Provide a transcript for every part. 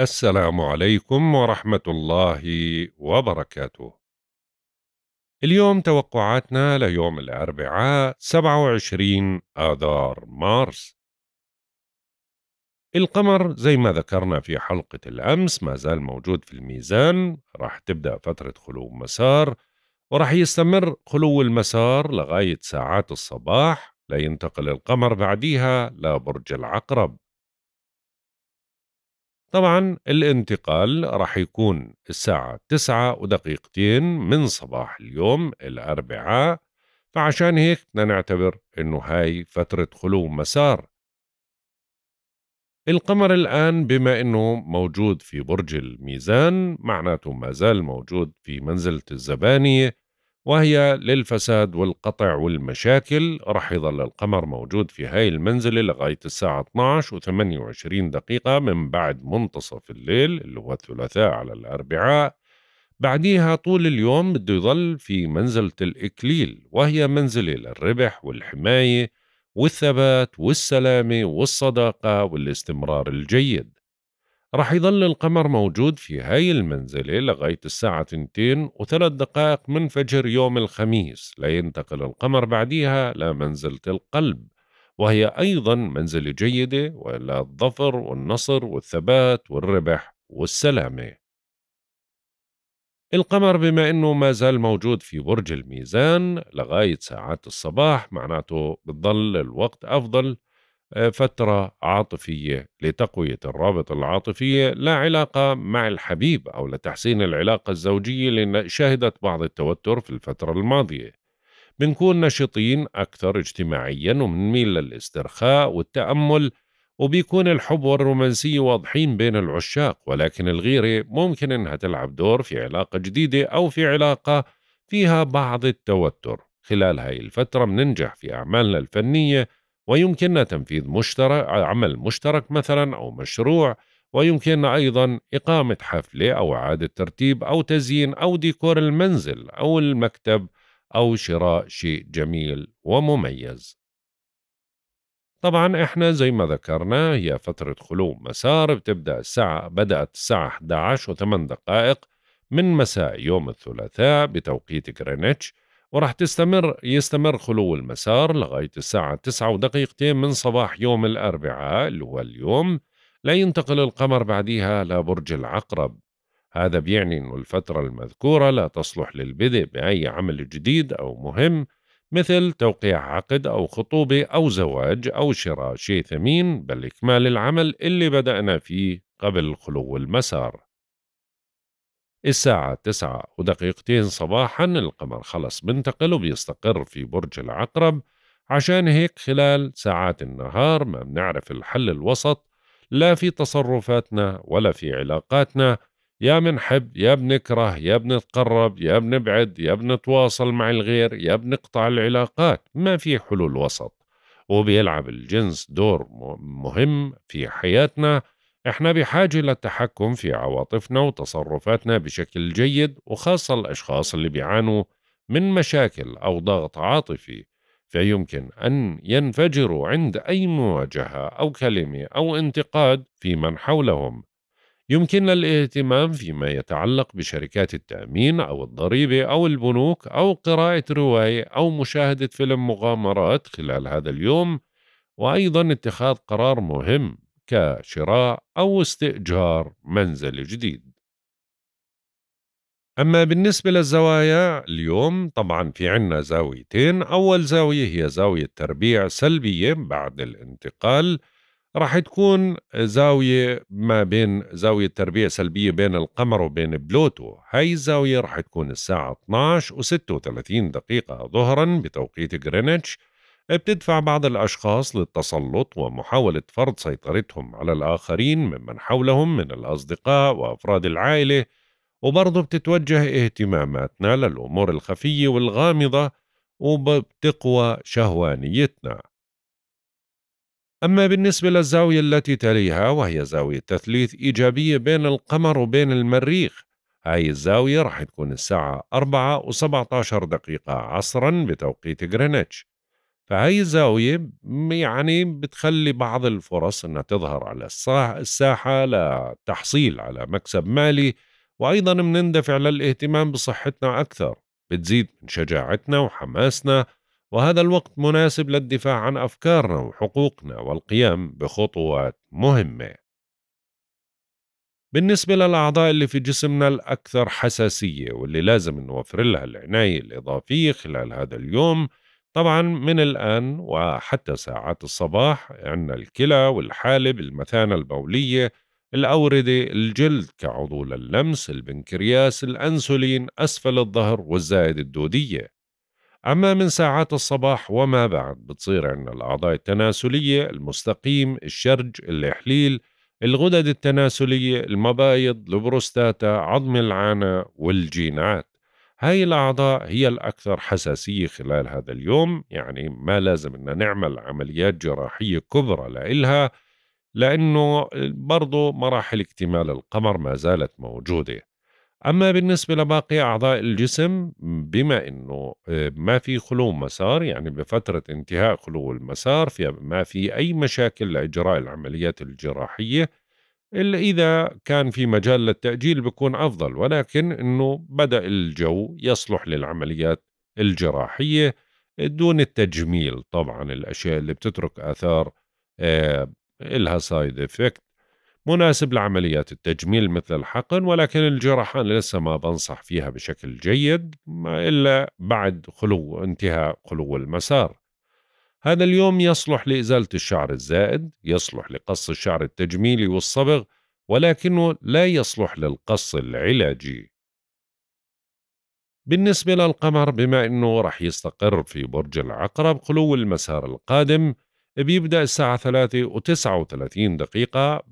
السلام عليكم ورحمة الله وبركاته. اليوم توقعاتنا ليوم الأربعاء 27 آذار مارس. القمر زي ما ذكرنا في حلقة الأمس ما زال موجود في الميزان، راح تبدأ فترة خلو مسار، وراح يستمر خلو المسار لغاية ساعات الصباح لينتقل القمر بعديها لبرج العقرب. طبعا الانتقال راح يكون الساعة تسعة ودقيقتين من صباح اليوم الأربعاء فعشان هيك بدنا نعتبر إنه هاي فترة خلو مسار القمر الآن بما إنه موجود في برج الميزان معناته ما زال موجود في منزلة الزبانية وهي للفساد والقطع والمشاكل رح يظل القمر موجود في هاي المنزلة لغاية الساعة 12 و28 دقيقة من بعد منتصف الليل اللي هو الثلاثاء على الأربعاء بعديها طول اليوم بده يظل في منزلة الإكليل وهي منزلة للربح والحماية والثبات والسلامة والصداقة والاستمرار الجيد رح يظل القمر موجود في هاي المنزلة لغاية الساعة 2 وثلاث دقائق من فجر يوم الخميس لينتقل القمر بعديها لمنزلة القلب وهي أيضا منزلة جيدة وإلى الظفر والنصر والثبات والربح والسلامة القمر بما أنه ما زال موجود في برج الميزان لغاية ساعات الصباح معناته بتضل الوقت أفضل آه، فترة عاطفية لتقوية الرابط العاطفي لا علاقة مع الحبيب أو لتحسين العلاقة الزوجية لأن شهدت بعض التوتر في الفترة الماضية بنكون نشطين أكثر اجتماعيا وبنميل للاسترخاء والتأمل وبيكون الحب والرومانسية واضحين بين العشاق ولكن الغيرة ممكن إنها تلعب دور في علاقة جديدة أو في علاقة فيها بعض التوتر خلال هاي الفترة بننجح في أعمالنا الفنية ويمكننا تنفيذ مشترك عمل مشترك مثلا أو مشروع ويمكننا أيضا إقامة حفلة أو إعادة ترتيب أو تزيين أو ديكور المنزل أو المكتب أو شراء شيء جميل ومميز طبعا احنا زي ما ذكرنا هي فترة خلو مسار بتبدأ الساعة بدأت الساعة 11 و8 دقائق من مساء يوم الثلاثاء بتوقيت غرينتش وراح تستمر يستمر خلو المسار لغاية الساعة تسعة ودقيقتين من صباح يوم الأربعاء اللي هو اليوم لا ينتقل القمر بعديها لبرج العقرب هذا بيعني أن الفترة المذكورة لا تصلح للبدء بأي عمل جديد أو مهم مثل توقيع عقد أو خطوبة أو زواج أو شراء شيء ثمين بل إكمال العمل اللي بدأنا فيه قبل خلو المسار الساعة تسعة ودقيقتين صباحا القمر خلص بنتقل وبيستقر في برج العقرب عشان هيك خلال ساعات النهار ما بنعرف الحل الوسط لا في تصرفاتنا ولا في علاقاتنا يا بنحب يا بنكره يا بنتقرب يا بنبعد يا بنتواصل مع الغير يا بنقطع العلاقات ما في حلول وسط وبيلعب الجنس دور مهم في حياتنا احنا بحاجة للتحكم في عواطفنا وتصرفاتنا بشكل جيد وخاصة الأشخاص اللي بيعانوا من مشاكل أو ضغط عاطفي فيمكن أن ينفجروا عند أي مواجهة أو كلمة أو انتقاد في من حولهم يمكننا الاهتمام فيما يتعلق بشركات التأمين أو الضريبة أو البنوك أو قراءة رواية أو مشاهدة فيلم مغامرات خلال هذا اليوم وأيضا اتخاذ قرار مهم كشراء أو استئجار منزل جديد أما بالنسبة للزوايا اليوم طبعا في عنا زاويتين أول زاوية هي زاوية تربيع سلبية بعد الانتقال راح تكون زاوية ما بين زاوية تربيع سلبية بين القمر وبين بلوتو هاي الزاوية راح تكون الساعة 12 و36 دقيقة ظهرا بتوقيت غرينتش بتدفع بعض الأشخاص للتسلط ومحاولة فرض سيطرتهم على الآخرين ممن حولهم من الأصدقاء وأفراد العائلة وبرضه بتتوجه اهتماماتنا للأمور الخفية والغامضة وبتقوى شهوانيتنا أما بالنسبة للزاوية التي تليها وهي زاوية تثليث إيجابية بين القمر وبين المريخ هاي الزاوية رح تكون الساعة 4 و17 دقيقة عصرا بتوقيت غرينتش فهي الزاوية يعني بتخلي بعض الفرص أنها تظهر على الساحة لتحصيل على مكسب مالي وأيضا منندفع للاهتمام بصحتنا أكثر بتزيد من شجاعتنا وحماسنا وهذا الوقت مناسب للدفاع عن أفكارنا وحقوقنا والقيام بخطوات مهمة بالنسبة للأعضاء اللي في جسمنا الأكثر حساسية واللي لازم نوفر لها العناية الإضافية خلال هذا اليوم طبعا من الآن وحتى ساعات الصباح عندنا الكلى والحالب المثانة البولية الأوردة الجلد كعضو اللمس البنكرياس الأنسولين أسفل الظهر والزائدة الدودية أما من ساعات الصباح وما بعد بتصير عندنا الأعضاء التناسلية المستقيم الشرج الإحليل الغدد التناسلية المبايض البروستاتا عظم العانة والجينات هاي الأعضاء هي الأكثر حساسية خلال هذا اليوم يعني ما لازم أن نعمل عمليات جراحية كبرى لإلها لأنه برضو مراحل اكتمال القمر ما زالت موجودة أما بالنسبة لباقي أعضاء الجسم بما أنه آه، ما في خلو مسار يعني بفترة انتهاء خلو المسار في ما في أي مشاكل لإجراء العمليات الجراحية إلا إذا كان في مجال للتأجيل بيكون أفضل ولكن أنه بدأ الجو يصلح للعمليات الجراحية دون التجميل طبعا الأشياء اللي بتترك آثار آه إلها سايد إفكت مناسب لعمليات التجميل مثل الحقن ولكن الجراحان لسه ما بنصح فيها بشكل جيد ما إلا بعد خلو انتهاء خلو المسار هذا اليوم يصلح لإزالة الشعر الزائد يصلح لقص الشعر التجميلي والصبغ ولكنه لا يصلح للقص العلاجي بالنسبة للقمر بما أنه رح يستقر في برج العقرب خلو المسار القادم بيبدأ الساعة 3 و 39 دقيقة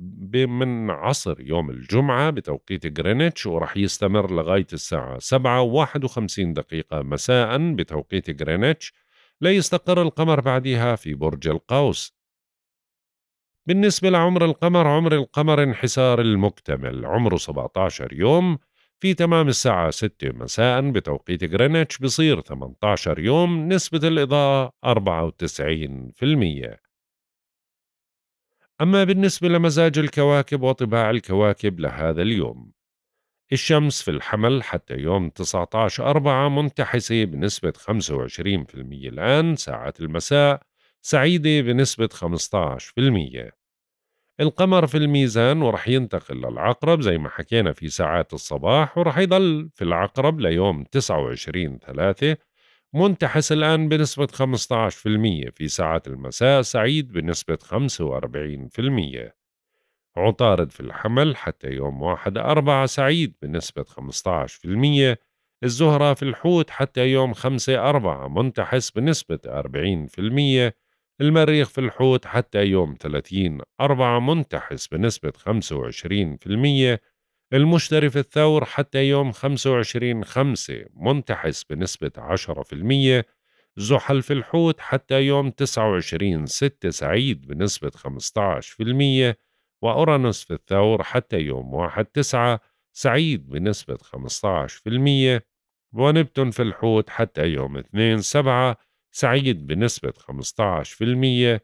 من عصر يوم الجمعة بتوقيت غرينتش ورح يستمر لغاية الساعة 7 و 51 دقيقة مساء بتوقيت غرينتش ليستقر القمر بعدها في برج القوس بالنسبة لعمر القمر عمر القمر انحسار المكتمل عمره 17 يوم في تمام الساعة 6 مساء بتوقيت غرينتش بصير 18 يوم نسبة الإضاءة 94% أما بالنسبة لمزاج الكواكب وطباع الكواكب لهذا اليوم الشمس في الحمل حتى يوم 19 4 منتحسة بنسبة 25% الآن ساعات المساء سعيدة بنسبة 15% القمر في الميزان ورح ينتقل للعقرب زي ما حكينا في ساعات الصباح ورح يضل في العقرب ليوم 29 3 منتحس الآن بنسبة 15% في ساعات المساء سعيد بنسبة 45% عطارد في الحمل حتى يوم واحد أربعة سعيد بنسبة 15% الزهرة في الحوت حتى يوم خمسة أربعة منتحس بنسبة 40% المريخ في الحوت حتى يوم 30 أربعة منتحس بنسبة 25% المشتري في الثور حتى يوم 25 خمسة منتحس بنسبة 10% زحل في الحوت حتى يوم 29 ستة سعيد بنسبة 15% وأورانوس في الثور حتى يوم 1 9 سعيد بنسبة 15% ونبتون في الحوت حتى يوم 2 7 سعيد بنسبة 15%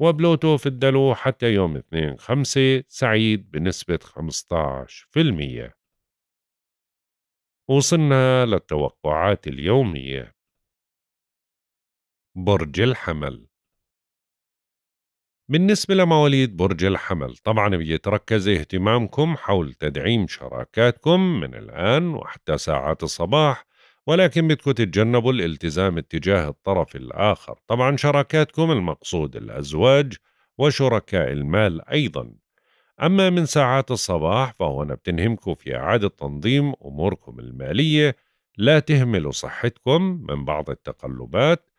وبلوتو في الدلو حتى يوم 2 5 سعيد بنسبة 15% وصلنا للتوقعات اليومية برج الحمل بالنسبة لمواليد برج الحمل طبعا بيتركز اهتمامكم حول تدعيم شراكاتكم من الآن وحتى ساعات الصباح ولكن بدكم تتجنبوا الالتزام اتجاه الطرف الآخر طبعا شراكاتكم المقصود الأزواج وشركاء المال أيضا أما من ساعات الصباح فهنا بتنهمكم في إعادة تنظيم أموركم المالية لا تهملوا صحتكم من بعض التقلبات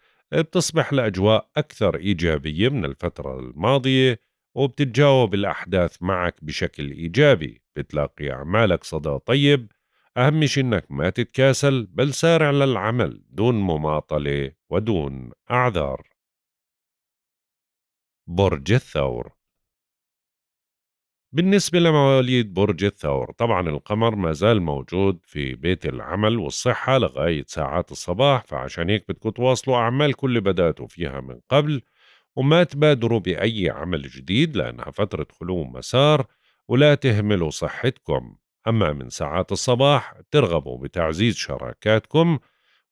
بتصبح الأجواء أكثر إيجابية من الفترة الماضية وبتتجاوب الأحداث معك بشكل إيجابي بتلاقي أعمالك صدى طيب أهم شيء إنك ما تتكاسل بل سارع للعمل دون مماطلة ودون أعذار برج الثور بالنسبة لمواليد برج الثور طبعا القمر ما زال موجود في بيت العمل والصحة لغاية ساعات الصباح فعشان هيك بدكم تواصلوا أعمال كل بدأتوا فيها من قبل وما تبادروا بأي عمل جديد لأنها فترة خلو مسار ولا تهملوا صحتكم أما من ساعات الصباح ترغبوا بتعزيز شراكاتكم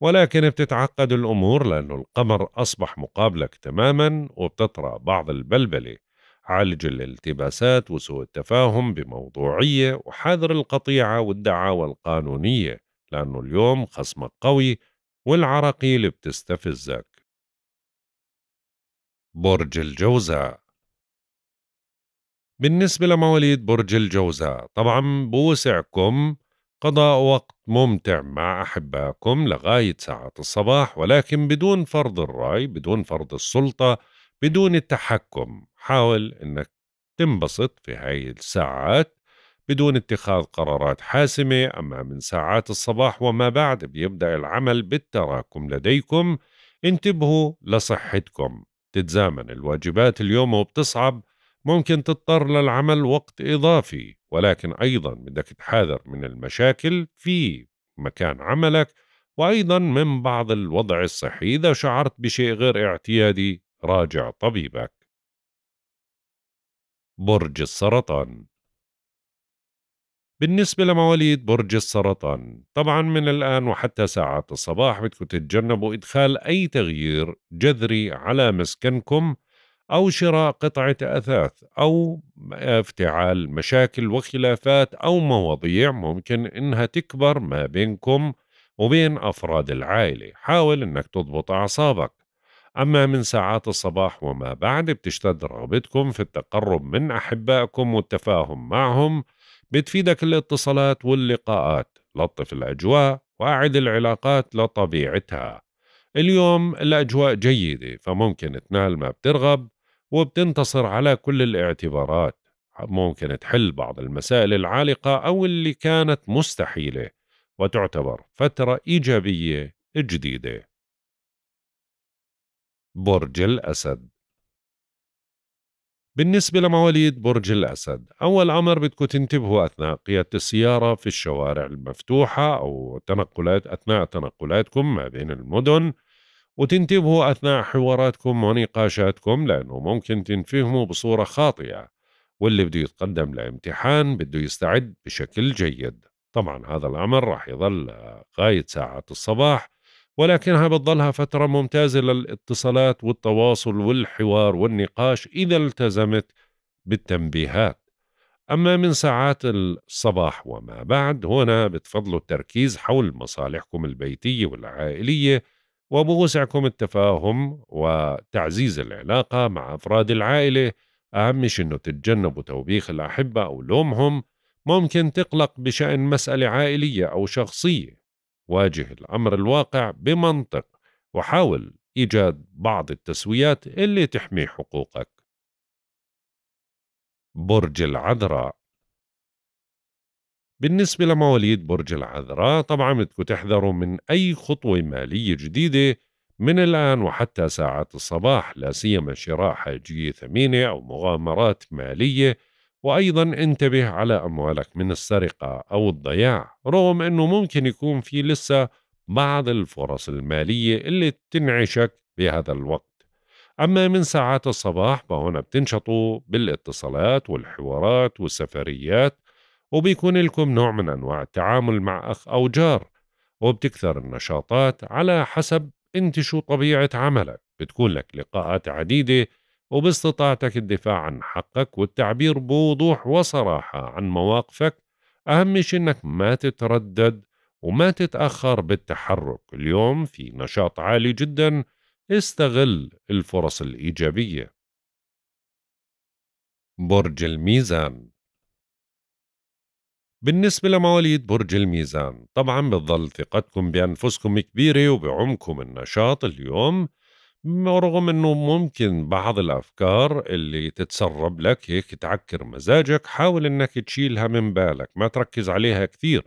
ولكن بتتعقد الأمور لأن القمر أصبح مقابلك تماما وبتطرأ بعض البلبلة عالج الالتباسات وسوء التفاهم بموضوعية وحاذر القطيعة والدعاوى القانونية لأنه اليوم خصمك قوي والعراقيل بتستفزك برج الجوزاء بالنسبة لمواليد برج الجوزاء طبعا بوسعكم قضاء وقت ممتع مع أحبائكم لغاية ساعة الصباح ولكن بدون فرض الرأي بدون فرض السلطة بدون التحكم حاول أنك تنبسط في هاي الساعات بدون اتخاذ قرارات حاسمة أما من ساعات الصباح وما بعد بيبدأ العمل بالتراكم لديكم انتبهوا لصحتكم تتزامن الواجبات اليوم وبتصعب ممكن تضطر للعمل وقت إضافي ولكن أيضا بدك تحاذر من المشاكل في مكان عملك وأيضا من بعض الوضع الصحي إذا شعرت بشيء غير اعتيادي راجع طبيبك برج السرطان بالنسبة لمواليد برج السرطان طبعا من الآن وحتى ساعات الصباح بدكم تتجنبوا إدخال أي تغيير جذري على مسكنكم أو شراء قطعة أثاث أو افتعال مشاكل وخلافات أو مواضيع ممكن إنها تكبر ما بينكم وبين أفراد العائلة حاول إنك تضبط أعصابك أما من ساعات الصباح وما بعد بتشتد رغبتكم في التقرب من أحبائكم والتفاهم معهم بتفيدك الاتصالات واللقاءات لطف الأجواء وأعد العلاقات لطبيعتها اليوم الأجواء جيدة فممكن تنال ما بترغب وبتنتصر على كل الاعتبارات ممكن تحل بعض المسائل العالقة أو اللي كانت مستحيلة وتعتبر فترة إيجابية جديدة برج الأسد بالنسبة لمواليد برج الأسد أول أمر بدكم تنتبهوا أثناء قيادة السيارة في الشوارع المفتوحة أو تنقلات أثناء تنقلاتكم ما بين المدن وتنتبهوا أثناء حواراتكم ونقاشاتكم لأنه ممكن تنفهموا بصورة خاطئة واللي بده يتقدم لامتحان بده يستعد بشكل جيد طبعا هذا الأمر راح يظل غاية ساعات الصباح ولكنها بتضلها فترة ممتازة للاتصالات والتواصل والحوار والنقاش إذا التزمت بالتنبيهات أما من ساعات الصباح وما بعد هنا بتفضلوا التركيز حول مصالحكم البيتية والعائلية وبوسعكم التفاهم وتعزيز العلاقة مع أفراد العائلة أهم شيء أنه تتجنبوا توبيخ الأحبة أو لومهم ممكن تقلق بشأن مسألة عائلية أو شخصية واجه الأمر الواقع بمنطق وحاول إيجاد بعض التسويات اللي تحمي حقوقك برج العذراء بالنسبة لمواليد برج العذراء طبعا بدكم تحذروا من أي خطوة مالية جديدة من الآن وحتى ساعات الصباح لا سيما شراء حاجية ثمينة أو مغامرات مالية وأيضا انتبه على أموالك من السرقة أو الضياع رغم أنه ممكن يكون في لسه بعض الفرص المالية اللي تنعشك بهذا الوقت أما من ساعات الصباح فهنا بتنشطوا بالاتصالات والحوارات والسفريات وبيكون لكم نوع من أنواع التعامل مع أخ أو جار وبتكثر النشاطات على حسب أنت شو طبيعة عملك بتكون لك لقاءات عديدة وباستطاعتك الدفاع عن حقك والتعبير بوضوح وصراحة عن مواقفك أهم شيء أنك ما تتردد وما تتأخر بالتحرك اليوم في نشاط عالي جدا استغل الفرص الإيجابية برج الميزان بالنسبة لمواليد برج الميزان طبعا بتظل ثقتكم بأنفسكم كبيرة وبعمقكم النشاط اليوم رغم انه ممكن بعض الافكار اللي تتسرب لك هيك تعكر مزاجك حاول انك تشيلها من بالك ما تركز عليها كثير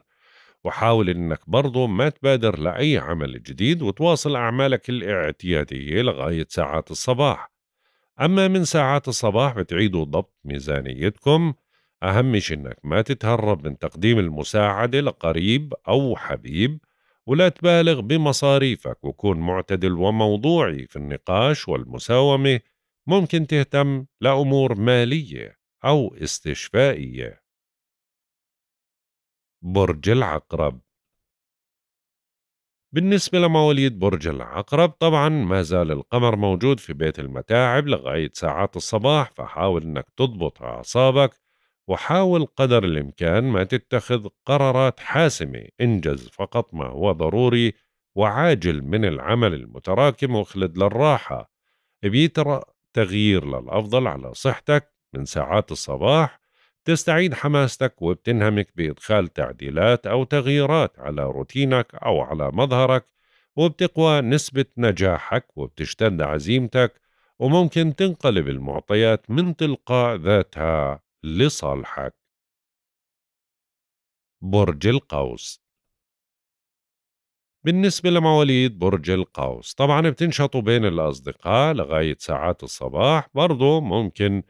وحاول انك برضه ما تبادر لاي عمل جديد وتواصل اعمالك الاعتياديه لغايه ساعات الصباح اما من ساعات الصباح بتعيدوا ضبط ميزانيتكم اهم انك ما تتهرب من تقديم المساعده لقريب او حبيب ولا تبالغ بمصاريفك وكون معتدل وموضوعي في النقاش والمساومة ممكن تهتم لأمور مالية أو استشفائية برج العقرب بالنسبة لمواليد برج العقرب طبعا ما زال القمر موجود في بيت المتاعب لغاية ساعات الصباح فحاول انك تضبط أعصابك وحاول قدر الإمكان ما تتخذ قرارات حاسمة انجز فقط ما هو ضروري وعاجل من العمل المتراكم واخلد للراحة بيترى تغيير للأفضل على صحتك من ساعات الصباح تستعيد حماستك وبتنهمك بإدخال تعديلات أو تغييرات على روتينك أو على مظهرك وبتقوى نسبة نجاحك وبتشتد عزيمتك وممكن تنقلب المعطيات من تلقاء ذاتها لصالحك برج القوس بالنسبة لمواليد برج القوس طبعا بتنشطوا بين الأصدقاء لغاية ساعات الصباح برضو ممكن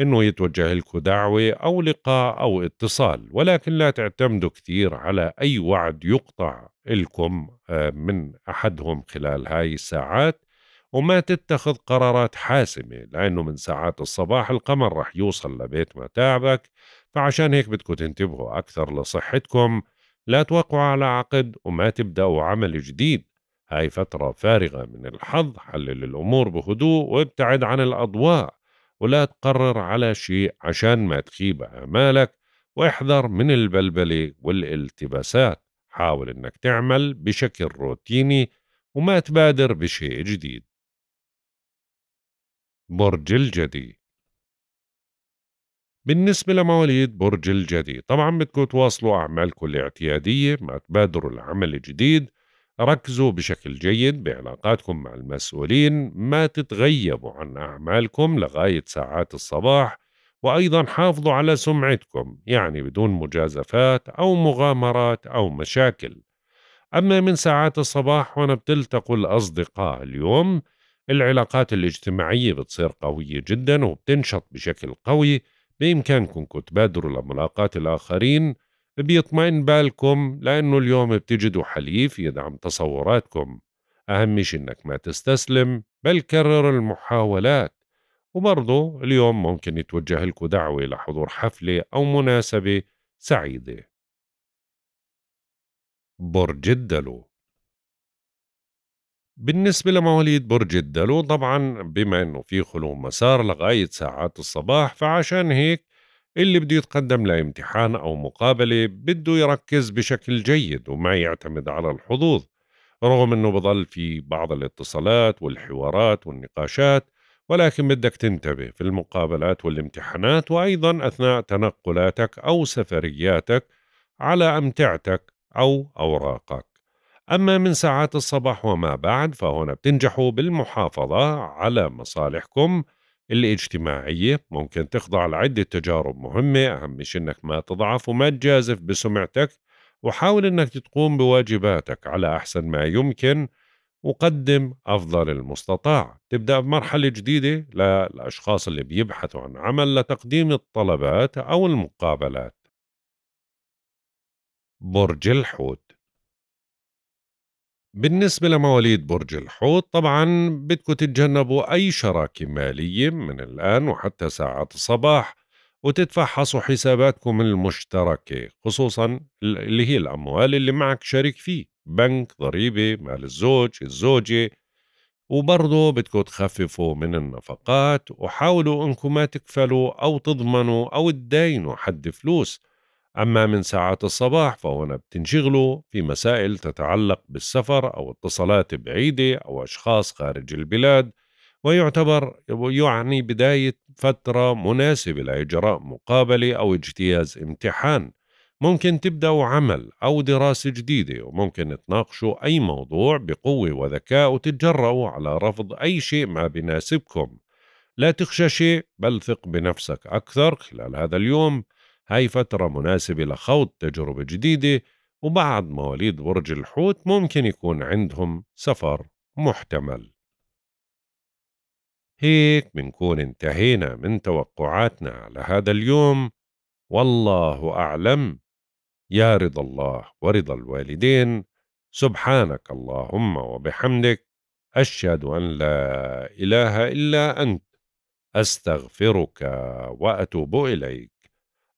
أنه يتوجه لكم دعوة أو لقاء أو اتصال ولكن لا تعتمدوا كثير على أي وعد يقطع لكم آه، من أحدهم خلال هاي الساعات وما تتخذ قرارات حاسمة لأنه من ساعات الصباح القمر رح يوصل لبيت متاعبك فعشان هيك بدكم تنتبهوا أكثر لصحتكم لا توقعوا على عقد وما تبدأوا عمل جديد هاي فترة فارغة من الحظ حلل الأمور بهدوء وابتعد عن الأضواء ولا تقرر على شيء عشان ما تخيب آمالك واحذر من البلبلة والالتباسات حاول أنك تعمل بشكل روتيني وما تبادر بشيء جديد برج الجدي بالنسبة لمواليد برج الجدي طبعا بدكم تواصلوا أعمالكم الاعتيادية ما تبادروا العمل الجديد ركزوا بشكل جيد بعلاقاتكم مع المسؤولين ما تتغيبوا عن أعمالكم لغاية ساعات الصباح وأيضا حافظوا على سمعتكم يعني بدون مجازفات أو مغامرات أو مشاكل أما من ساعات الصباح وأنا بتلتقوا الأصدقاء اليوم العلاقات الاجتماعية بتصير قوية جدا وبتنشط بشكل قوي بإمكانكم تبادروا لملاقات الآخرين بيطمئن بالكم لأنه اليوم بتجدوا حليف يدعم تصوراتكم أهم شيء إنك ما تستسلم بل كرر المحاولات وبرضه اليوم ممكن يتوجه لكم دعوة لحضور حفلة أو مناسبة سعيدة برج الدلو بالنسبة لمواليد برج الدلو طبعا بما انه في خلو مسار لغاية ساعات الصباح فعشان هيك اللي بده يتقدم لامتحان أو مقابلة بده يركز بشكل جيد وما يعتمد على الحظوظ رغم أنه بضل في بعض الاتصالات والحوارات والنقاشات ولكن بدك تنتبه في المقابلات والامتحانات وأيضا أثناء تنقلاتك أو سفرياتك على أمتعتك أو أوراقك أما من ساعات الصباح وما بعد فهنا بتنجحوا بالمحافظة على مصالحكم الاجتماعية ممكن تخضع لعدة تجارب مهمة أهم شيء أنك ما تضعف وما تجازف بسمعتك وحاول أنك تقوم بواجباتك على أحسن ما يمكن وقدم أفضل المستطاع تبدأ بمرحلة جديدة للأشخاص اللي بيبحثوا عن عمل لتقديم الطلبات أو المقابلات برج الحوت بالنسبة لمواليد برج الحوت طبعا بدكم تتجنبوا أي شراكة مالية من الآن وحتى ساعة الصباح وتتفحصوا حساباتكم المشتركة خصوصا اللي هي الأموال اللي معك شريك فيه بنك ضريبة مال الزوج الزوجة وبرضه بدكم تخففوا من النفقات وحاولوا انكم ما تكفلوا او تضمنوا او تداينوا حد فلوس أما من ساعات الصباح فهنا بتنشغلوا في مسائل تتعلق بالسفر أو اتصالات بعيدة أو أشخاص خارج البلاد ويعتبر يعني بداية فترة مناسبة لإجراء مقابلة أو اجتياز امتحان ممكن تبدأوا عمل أو دراسة جديدة وممكن تناقشوا أي موضوع بقوة وذكاء وتتجرأوا على رفض أي شيء ما بناسبكم لا تخشى شيء بل ثق بنفسك أكثر خلال هذا اليوم هاي فترة مناسبة لخوض تجربة جديدة وبعض مواليد برج الحوت ممكن يكون عندهم سفر محتمل هيك بنكون انتهينا من توقعاتنا على هذا اليوم والله أعلم يا رضا الله ورضا الوالدين سبحانك اللهم وبحمدك أشهد أن لا إله إلا أنت أستغفرك وأتوب إليك